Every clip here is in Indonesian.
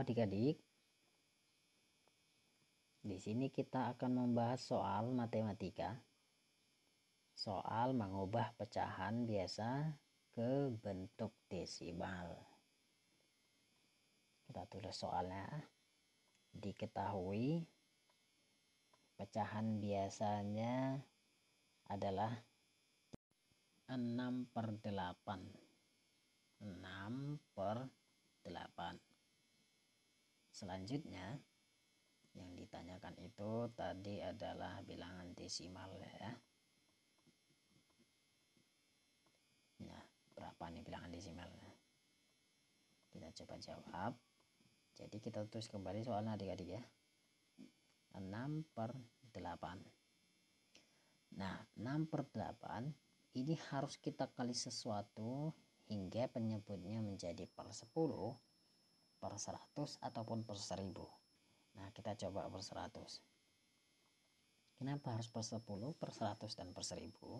adik-adik. Di sini kita akan membahas soal matematika. Soal mengubah pecahan biasa ke bentuk desimal. Kita tulis soalnya. Diketahui pecahan biasanya adalah 6 per 8. 6 per 8 selanjutnya yang ditanyakan itu tadi adalah bilangan desimal ya nah berapa nih bilangan desimalnya kita coba jawab jadi kita tulis kembali soalnya adik-adik ya 6 per 8 nah 6 per 8 ini harus kita kali sesuatu hingga penyebutnya menjadi per 10 seratus ataupun per seribu. nah kita coba per 100 kenapa harus per 10 per 100 dan per seribu?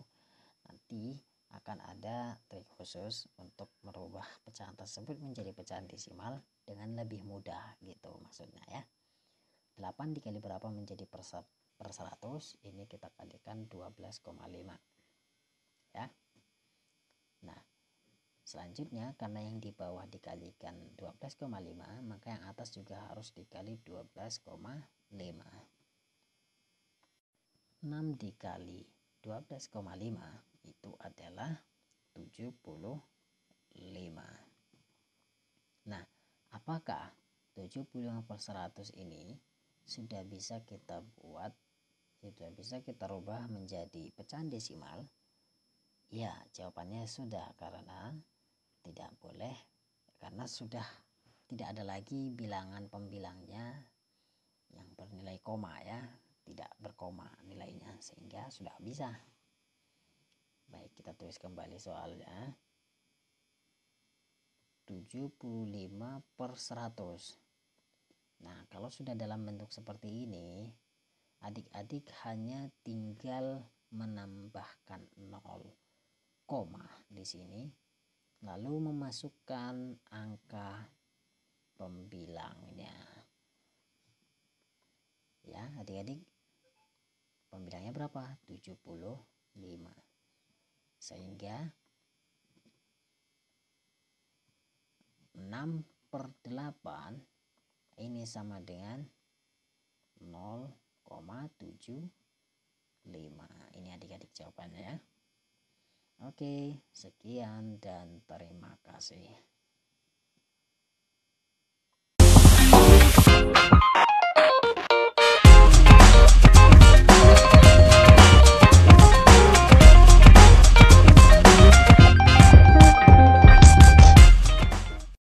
nanti akan ada trik khusus untuk merubah pecahan tersebut menjadi pecahan desimal dengan lebih mudah gitu maksudnya ya 8 dikali berapa menjadi per, seratus? 100 ini kita kalikan 12,5 ya Selanjutnya, karena yang di bawah dikalikan 12,5, maka yang atas juga harus dikali 12,5. 6 dikali 12,5 itu adalah 75. Nah, apakah 75 per 100 ini sudah bisa kita buat, sudah bisa kita rubah menjadi pecahan desimal? Ya, jawabannya sudah karena tidak boleh karena sudah tidak ada lagi bilangan pembilangnya yang bernilai koma ya tidak berkoma nilainya sehingga sudah bisa baik kita tulis kembali soalnya 75 per 100 nah kalau sudah dalam bentuk seperti ini adik-adik hanya tinggal menambahkan 0 koma di sini lalu memasukkan angka pembilangnya ya adik-adik pembilangnya berapa 75 sehingga 6 per 8 ini sama dengan 0,75 ini adik-adik jawabannya ya Oke, sekian dan terima kasih.